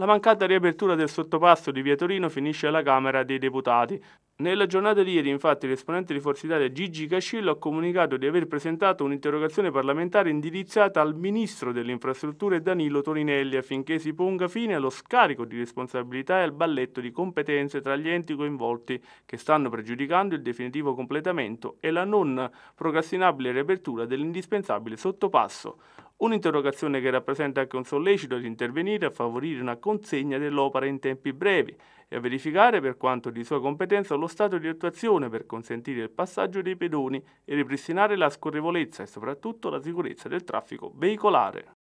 La mancata riapertura del sottopasso di Via Torino finisce alla Camera dei Deputati. Nella giornata di ieri, infatti, l'esponente di Forza Italia Gigi Cascillo ha comunicato di aver presentato un'interrogazione parlamentare indirizzata al ministro delle Infrastrutture Danilo Toninelli affinché si ponga fine allo scarico di responsabilità e al balletto di competenze tra gli enti coinvolti che stanno pregiudicando il definitivo completamento e la non procrastinabile riapertura dell'indispensabile sottopasso. Un'interrogazione che rappresenta anche un sollecito ad intervenire a favorire una consegna dell'opera in tempi brevi e a verificare per quanto di sua competenza lo stato di attuazione per consentire il passaggio dei pedoni e ripristinare la scorrevolezza e soprattutto la sicurezza del traffico veicolare.